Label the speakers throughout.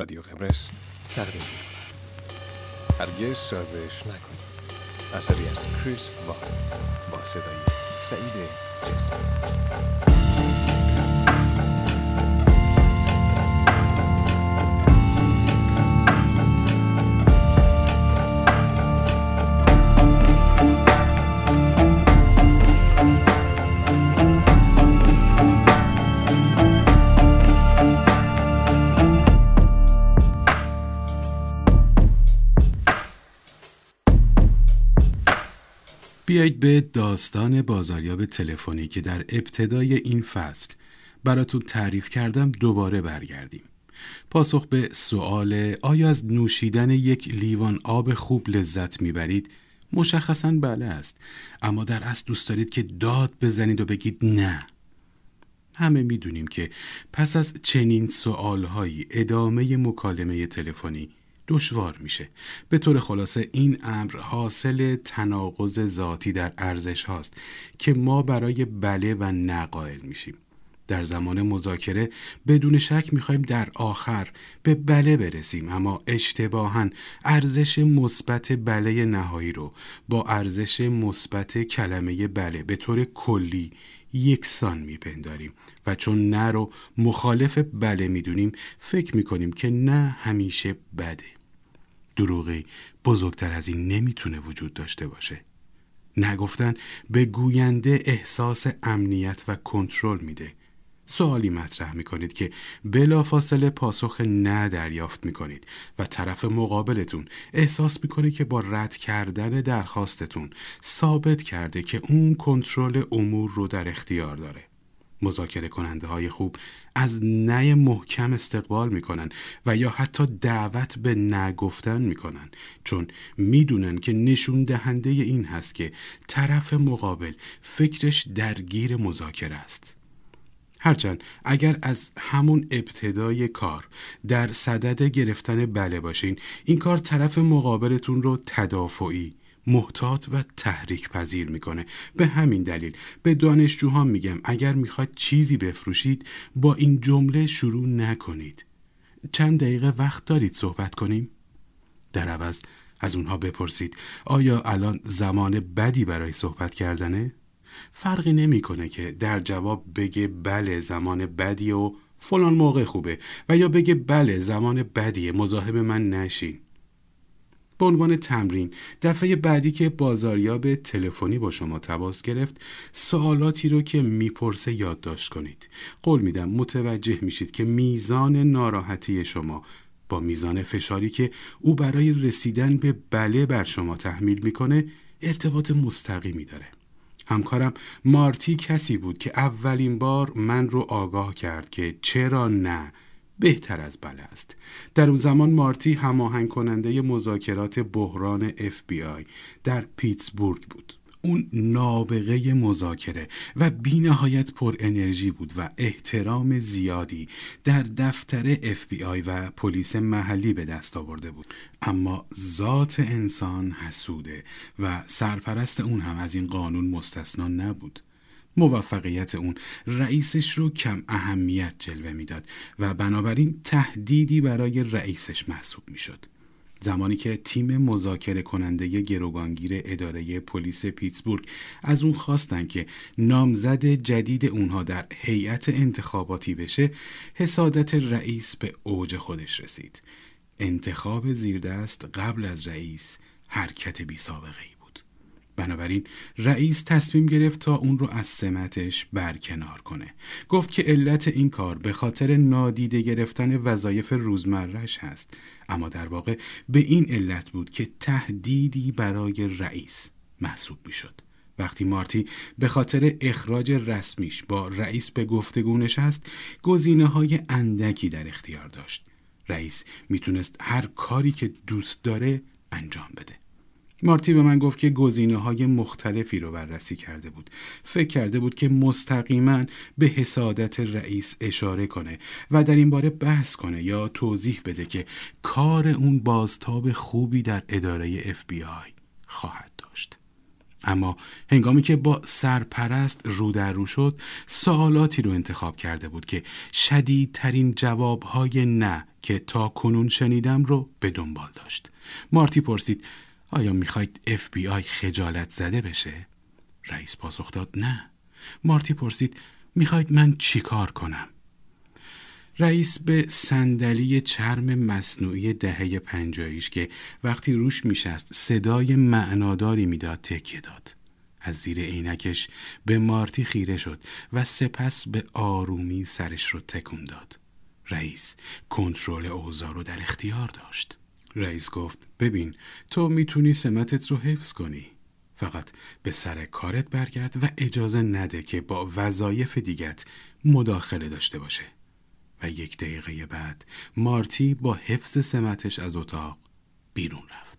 Speaker 1: رادیو قبرس تقدیم هرگز سازش نکن اثری از کریس واس با صدای سعید جسمی بیایید به داستان بازاریاب تلفنی که در ابتدای این فصل براتون تعریف کردم دوباره برگردیم. پاسخ به سوال آیا از نوشیدن یک لیوان آب خوب لذت میبرید؟ مشخصا بله است اما در اصل دوست دارید که داد بزنید و بگید نه همه میدونیم که پس از چنین سوالهایی ادامه مکالمه تلفنی دشوار میشه به طور خلاصه این امر حاصل تناقض ذاتی در ارزش هاست که ما برای بله و نه میشیم در زمان مذاکره بدون شک میخوایم در آخر به بله برسیم اما اشتباها ارزش مثبت بله نهایی رو با ارزش مثبت کلمه بله به طور کلی یکسان میپنداریم و چون نه رو مخالف بله میدونیم فکر میکنیم که نه همیشه بده دروغی بزرگتر از این نمیتونه وجود داشته باشه نگفتن به گوینده احساس امنیت و کنترل میده سوالی مطرح میکنید که بلافاصله پاسخ نه دریافت میکنید و طرف مقابلتون احساس میکنه که با رد کردن درخواستتون ثابت کرده که اون کنترل امور رو در اختیار داره مذاکره کننده های خوب از نه محکم استقبال میکنن و یا حتی دعوت به نگفتن میکنن چون میدونن که نشون دهنده این هست که طرف مقابل فکرش درگیر مذاکره است هرچند اگر از همون ابتدای کار در صدد گرفتن بله باشین این کار طرف مقابلتون رو تدافعی محتاط و تحریک پذیر میکنه به همین دلیل به دانشجوها میگم اگر میخواید چیزی بفروشید با این جمله شروع نکنید چند دقیقه وقت دارید صحبت کنیم در عوض از اونها بپرسید آیا الان زمان بدی برای صحبت کردنه فرقی نمیکنه که در جواب بگه بله زمان بدی و فلان موقع خوبه و یا بگه بله زمان بدیه مزاحم من نشین به عنوان تمرین دفعه بعدی که بازاریاب تلفنی با شما تماس گرفت سوالاتی رو که میپرسه یادداشت کنید قول میدم متوجه میشید که میزان ناراحتی شما با میزان فشاری که او برای رسیدن به بله بر شما تحمیل میکنه ارتباط مستقیمی داره همکارم مارتی کسی بود که اولین بار من رو آگاه کرد که چرا نه بهتر از بله است در اون زمان مارتی هماهنگ کننده مذاکرات بحران اف بی آی در پیتسبورگ بود اون نابغه مذاکره و بینهایت پر انرژی بود و احترام زیادی در دفتر اف بی آی و پلیس محلی به دست آورده بود اما ذات انسان حسوده و سرپرست اون هم از این قانون مستثنا نبود موفقیت اون رئیسش رو کم اهمیت جلوه میداد و بنابراین تهدیدی برای رئیسش محسوب میشد. زمانی که تیم مذاکره کننده گروگانگیر اداره پلیس پیتسبورگ از اون خواستن که نامزد جدید اونها در هیئت انتخاباتی بشه، حسادت رئیس به اوج خودش رسید. انتخاب زیردست قبل از رئیس حرکت بی سابقه ای بنابراین رئیس تصمیم گرفت تا اون رو از سمتش برکنار کنه گفت که علت این کار به خاطر نادیده گرفتن وظایف روزمرش هست اما در واقع به این علت بود که تهدیدی برای رئیس محسوب میشد وقتی مارتی به خاطر اخراج رسمیش با رئیس به گفتگو نشست گزینه های اندکی در اختیار داشت رئیس میتونست هر کاری که دوست داره انجام بده مارتی به من گفت که گزینه های مختلفی رو بررسی کرده بود. فکر کرده بود که مستقیما به حسادت رئیس اشاره کنه و در این باره بحث کنه یا توضیح بده که کار اون بازتاب خوبی در اداره اف آی خواهد داشت. اما هنگامی که با سرپرست رو در رو شد سوالاتی رو انتخاب کرده بود که شدیدترین جوابهای نه که تا کنون شنیدم رو به دنبال داشت مارتی پرسید آیا میخواید اف بی آی خجالت زده بشه؟ رئیس پاسخ داد نه. مارتی پرسید میخواید من کار کنم؟ رئیس به صندلی چرم مصنوعی دهه پنجاییش که وقتی روش میشست صدای معناداری میداد تکیه داد. از زیر عینکش به مارتی خیره شد و سپس به آرومی سرش رو تکون داد. رئیس کنترل اوزار رو در اختیار داشت. رئیس گفت ببین تو میتونی سمتت رو حفظ کنی فقط به سر کارت برگرد و اجازه نده که با وظایف دیگت مداخله داشته باشه و یک دقیقه بعد مارتی با حفظ سمتش از اتاق بیرون رفت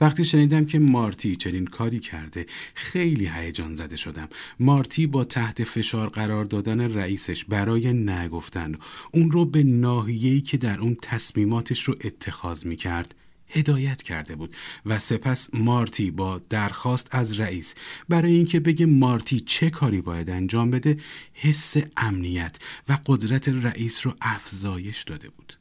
Speaker 1: وقتی شنیدم که مارتی چنین کاری کرده خیلی هیجان زده شدم مارتی با تحت فشار قرار دادن رئیسش برای نگفتن اون رو به ناحیه‌ای که در اون تصمیماتش رو اتخاذ کرد هدایت کرده بود و سپس مارتی با درخواست از رئیس برای اینکه بگه مارتی چه کاری باید انجام بده حس امنیت و قدرت رئیس رو افزایش داده بود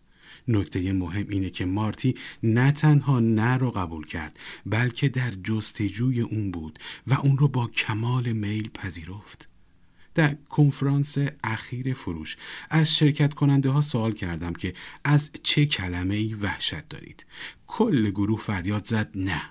Speaker 1: نکته مهم اینه که مارتی نه تنها نه رو قبول کرد بلکه در جستجوی اون بود و اون رو با کمال میل پذیرفت در کنفرانس اخیر فروش از شرکت کننده ها سوال کردم که از چه کلمه ای وحشت دارید کل گروه فریاد زد نه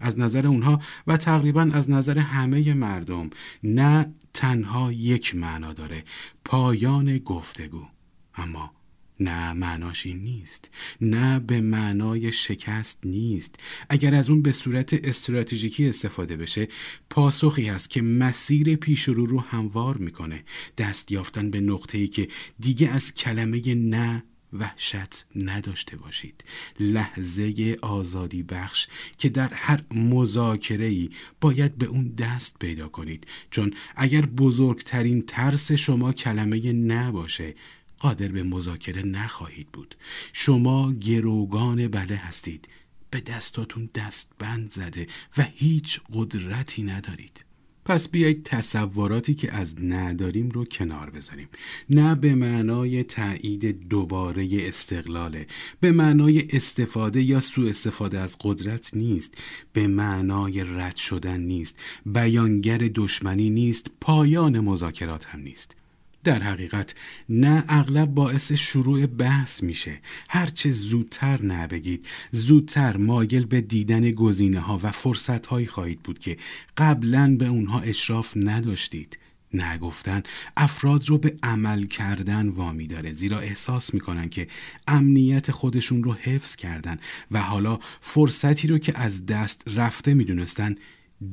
Speaker 1: از نظر اونها و تقریبا از نظر همه مردم نه تنها یک معنا داره پایان گفتگو اما نه معناش این نیست نه به معنای شکست نیست اگر از اون به صورت استراتژیکی استفاده بشه پاسخی هست که مسیر پیش رو رو هموار میکنه دست یافتن به ای که دیگه از کلمه نه وحشت نداشته باشید لحظه آزادی بخش که در هر مذاکره ای باید به اون دست پیدا کنید چون اگر بزرگترین ترس شما کلمه نه باشه قادر به مذاکره نخواهید بود شما گروگان بله هستید به دستاتون دستبند زده و هیچ قدرتی ندارید پس بیایید تصوراتی که از نداریم رو کنار بذاریم نه به معنای تایید دوباره استقلاله به معنای استفاده یا سوء استفاده از قدرت نیست به معنای رد شدن نیست بیانگر دشمنی نیست پایان مذاکرات هم نیست در حقیقت نه اغلب باعث شروع بحث میشه هرچه زودتر نه بگید زودتر مایل به دیدن گزینه ها و فرصت هایی خواهید بود که قبلا به اونها اشراف نداشتید نگفتن افراد رو به عمل کردن وامی داره زیرا احساس میکنن که امنیت خودشون رو حفظ کردن و حالا فرصتی رو که از دست رفته میدونستن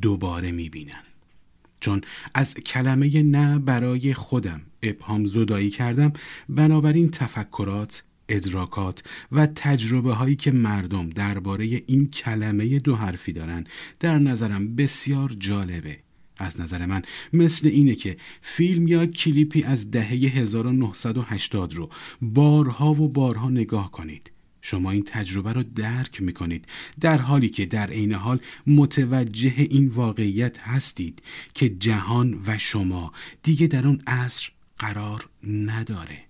Speaker 1: دوباره میبینن چون از کلمه نه برای خودم ابهام زدایی کردم بنابراین تفکرات ادراکات و تجربه هایی که مردم درباره این کلمه دو حرفی دارن در نظرم بسیار جالبه از نظر من مثل اینه که فیلم یا کلیپی از دهه 1980 رو بارها و بارها نگاه کنید شما این تجربه رو درک میکنید در حالی که در عین حال متوجه این واقعیت هستید که جهان و شما دیگه در اون عصر قرار نداره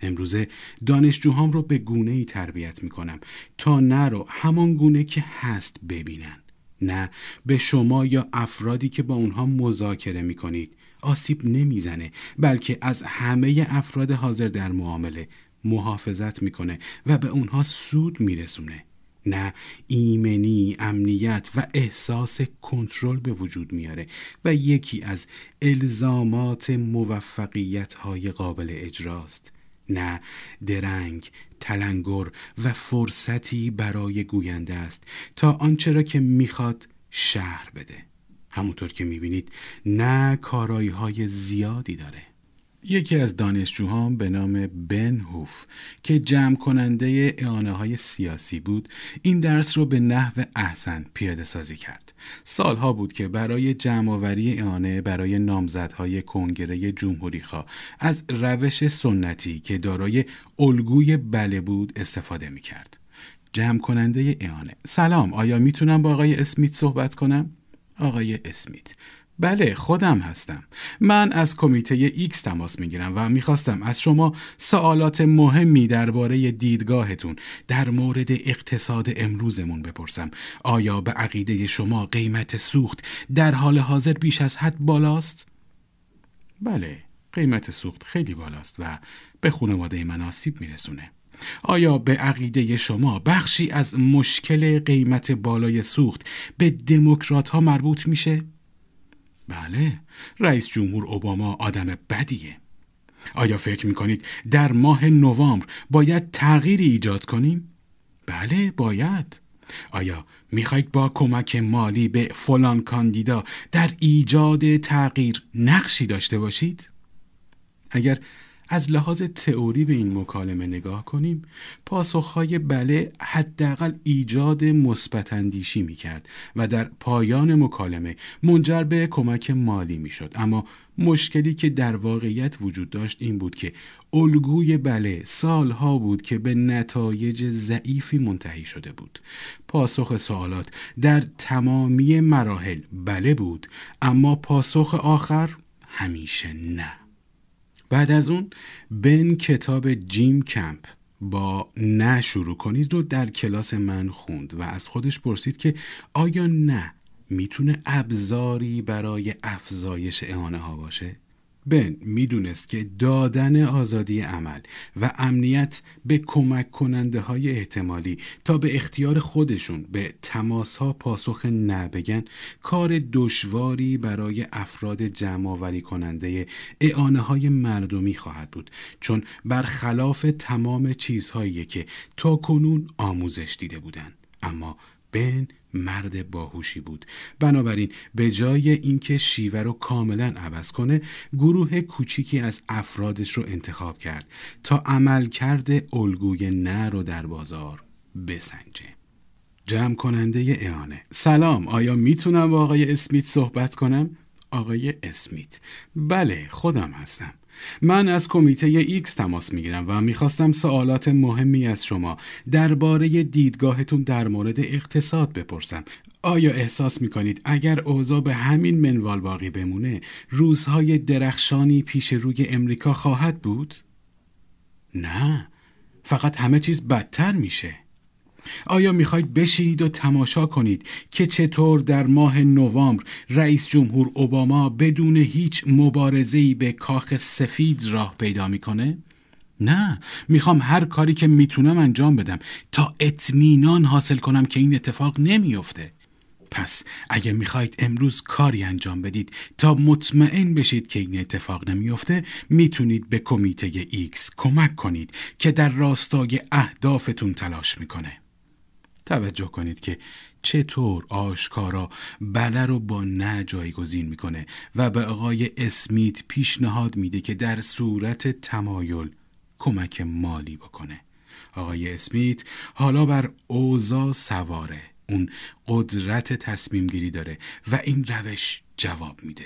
Speaker 1: امروزه دانشجوهام رو به گونه ای تربیت میکنم تا نه رو همان گونه که هست ببینن نه به شما یا افرادی که با اونها مذاکره میکنید آسیب نمیزنه بلکه از همه افراد حاضر در معامله محافظت میکنه و به اونها سود میرسونه نه ایمنی امنیت و احساس کنترل به وجود میاره و یکی از الزامات موفقیت های قابل اجراست نه درنگ تلنگر و فرصتی برای گوینده است تا آنچه را که میخواد شهر بده همونطور که میبینید نه کارایی های زیادی داره یکی از دانشجوها به نام بن هوف که جمع کننده اعانه های سیاسی بود این درس رو به نحو احسن پیاده سازی کرد سالها بود که برای جمع آوری اعانه برای نامزدهای کنگره خوا، از روش سنتی که دارای الگوی بله بود استفاده می کرد جمع کننده اعانه سلام آیا میتونم با آقای اسمیت صحبت کنم؟ آقای اسمیت بله خودم هستم من از کمیته X تماس میگیرم و میخواستم از شما سوالات مهمی درباره دیدگاهتون در مورد اقتصاد امروزمون بپرسم آیا به عقیده شما قیمت سوخت در حال حاضر بیش از حد بالاست؟ بله قیمت سوخت خیلی بالاست و به خانواده من آسیب میرسونه آیا به عقیده شما بخشی از مشکل قیمت بالای سوخت به دموکرات ها مربوط میشه؟ بله رئیس جمهور اوباما آدم بدیه آیا فکر میکنید در ماه نوامبر باید تغییری ایجاد کنیم؟ بله باید آیا میخواید با کمک مالی به فلان کاندیدا در ایجاد تغییر نقشی داشته باشید؟ اگر از لحاظ تئوری به این مکالمه نگاه کنیم پاسخهای بله حداقل ایجاد مثبت اندیشی می کرد و در پایان مکالمه منجر به کمک مالی می شد اما مشکلی که در واقعیت وجود داشت این بود که الگوی بله سالها بود که به نتایج ضعیفی منتهی شده بود پاسخ سوالات در تمامی مراحل بله بود اما پاسخ آخر همیشه نه بعد از اون بن کتاب جیم کمپ با نه شروع کنید رو در کلاس من خوند و از خودش پرسید که آیا نه میتونه ابزاری برای افزایش اعانه ها باشه؟ بن میدونست که دادن آزادی عمل و امنیت به کمک کننده های احتمالی تا به اختیار خودشون به تماس ها پاسخ نبگن کار دشواری برای افراد وری کننده اعانه های مردمی خواهد بود چون برخلاف تمام چیزهایی که تا کنون آموزش دیده بودند اما بن مرد باهوشی بود بنابراین به جای اینکه شیوه رو کاملا عوض کنه گروه کوچیکی از افرادش رو انتخاب کرد تا عملکرد الگوی نه رو در بازار بسنجه جمع کننده اعانه سلام آیا میتونم با آقای اسمیت صحبت کنم؟ آقای اسمیت بله خودم هستم من از کمیته ایکس تماس میگیرم و میخواستم سوالات مهمی از شما درباره دیدگاهتون در مورد اقتصاد بپرسم آیا احساس میکنید اگر اوضاع به همین منوال باقی بمونه روزهای درخشانی پیش روی امریکا خواهد بود؟ نه فقط همه چیز بدتر میشه آیا میخواید بشینید و تماشا کنید که چطور در ماه نوامبر رئیس جمهور اوباما بدون هیچ مبارزه‌ای به کاخ سفید راه پیدا میکنه؟ نه میخوام هر کاری که میتونم انجام بدم تا اطمینان حاصل کنم که این اتفاق نمیافته پس اگه میخواید امروز کاری انجام بدید تا مطمئن بشید که این اتفاق نمیافته میتونید به کمیته ایکس کمک کنید که در راستای اهدافتون تلاش میکنه توجه کنید که چطور آشکارا بله رو با نه جایگزین میکنه و به آقای اسمیت پیشنهاد میده که در صورت تمایل کمک مالی بکنه آقای اسمیت حالا بر اوزا سواره اون قدرت تصمیم داره و این روش جواب میده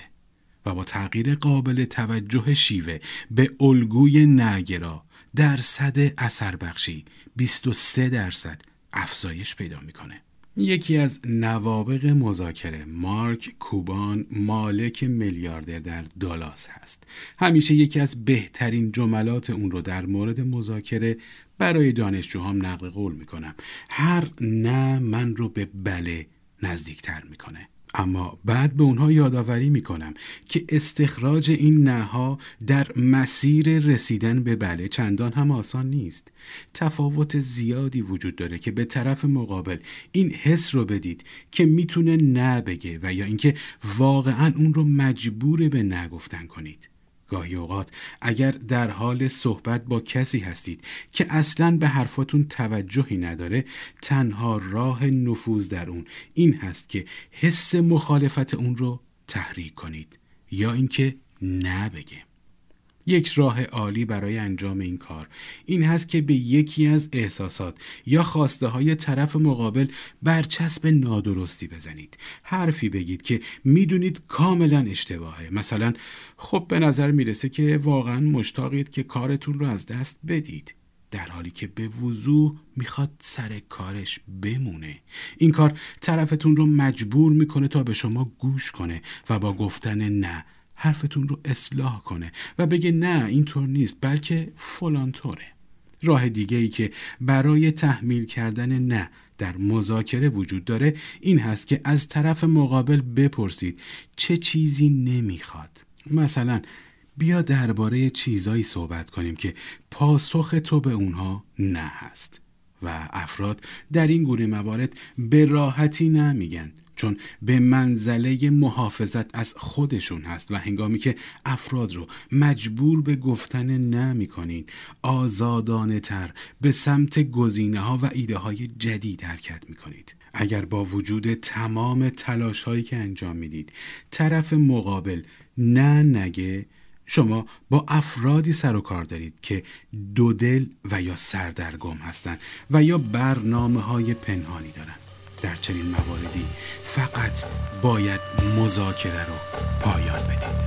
Speaker 1: و با تغییر قابل توجه شیوه به الگوی نگرا درصد اثر بخشی 23 درصد افزایش پیدا میکنه یکی از نوابق مذاکره مارک کوبان مالک میلیاردر در دالاس هست همیشه یکی از بهترین جملات اون رو در مورد مذاکره برای دانشجوهام نقل قول میکنم هر نه من رو به بله نزدیکتر میکنه اما بعد به اونها یادآوری میکنم که استخراج این نها در مسیر رسیدن به بله چندان هم آسان نیست تفاوت زیادی وجود داره که به طرف مقابل این حس رو بدید که میتونه نه بگه و یا اینکه واقعا اون رو مجبور به نگفتن کنید گاهی اوقات اگر در حال صحبت با کسی هستید که اصلا به حرفاتون توجهی نداره تنها راه نفوذ در اون این هست که حس مخالفت اون رو تحریک کنید یا اینکه نه یک راه عالی برای انجام این کار این هست که به یکی از احساسات یا خواسته های طرف مقابل برچسب نادرستی بزنید حرفی بگید که میدونید کاملا اشتباهه مثلا خب به نظر میرسه که واقعا مشتاقید که کارتون رو از دست بدید در حالی که به وضوح میخواد سر کارش بمونه این کار طرفتون رو مجبور میکنه تا به شما گوش کنه و با گفتن نه حرفتون رو اصلاح کنه و بگه نه اینطور نیست بلکه فلان طوره راه دیگه ای که برای تحمیل کردن نه در مذاکره وجود داره این هست که از طرف مقابل بپرسید چه چیزی نمیخواد مثلا بیا درباره چیزایی صحبت کنیم که پاسخ تو به اونها نه هست و افراد در این گونه موارد به راحتی نمیگن چون به منزله محافظت از خودشون هست و هنگامی که افراد رو مجبور به گفتن نه میکنین آزادانه تر به سمت گزینه ها و ایده های جدید حرکت کنید اگر با وجود تمام تلاش هایی که انجام میدید طرف مقابل نه نگه شما با افرادی سر و کار دارید که دو دل و یا سردرگم هستند و یا برنامه های پنهانی دارند در چنین مواردی فقط باید مذاکره رو پایان بدید